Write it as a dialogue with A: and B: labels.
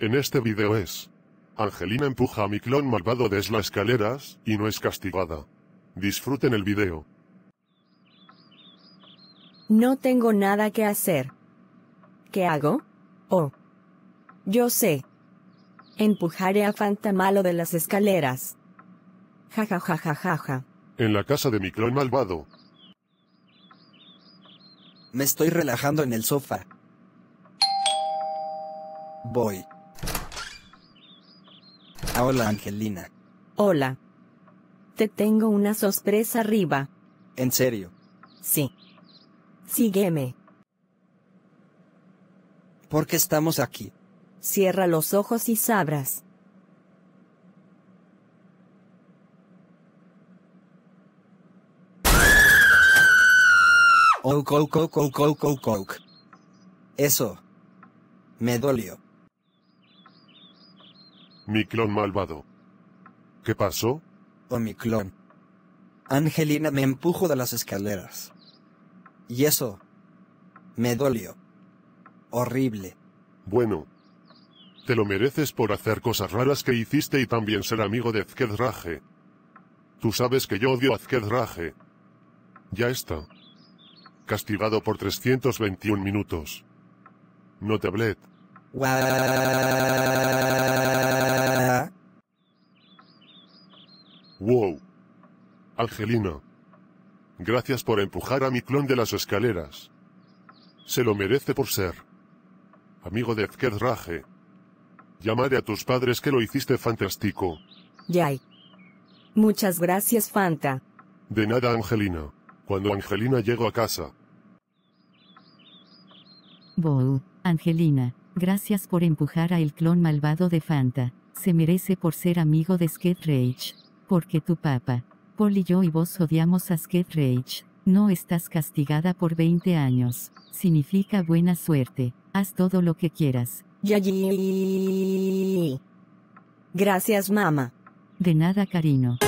A: En este video es... Angelina empuja a mi clon malvado desde las escaleras, y no es castigada. Disfruten el video.
B: No tengo nada que hacer. ¿Qué hago? Oh. Yo sé. Empujaré a Fantamalo de las escaleras. Ja ja ja ja ja ja.
A: En la casa de mi clon malvado, me estoy relajando en el sofá. Voy.
B: Hola Angelina. Hola. Te tengo una sorpresa arriba. ¿En serio? Sí. Sígueme. ¿Por qué estamos aquí? Cierra los ojos y sabras.
A: Oh, Eso. Me dolió. Mi clon malvado. ¿Qué pasó? Oh, mi clon. Angelina me empujó de las escaleras. Y eso. Me dolió. Horrible. Bueno. Te lo mereces por hacer cosas raras que hiciste y también ser amigo de Zkedraje. Tú sabes que yo odio a Zkedraje. Ya está castigado por 321 minutos. No tablet. Wow. Angelina. Gracias por empujar a mi clon de las escaleras. Se lo merece por ser. Amigo de Ezker Raje. Llamaré a tus padres que lo hiciste fantástico.
B: Yay. Muchas gracias, Fanta.
A: De nada, Angelina. Cuando Angelina llegó a casa,
C: Bow, Angelina, gracias por empujar a el clon malvado de Fanta. Se merece por ser amigo de Skate Rage. Porque tu papá, Paul y yo y vos odiamos a Skate Rage. No estás castigada por 20 años. Significa buena suerte. Haz todo lo que quieras. Gracias, mamá. De nada, cariño.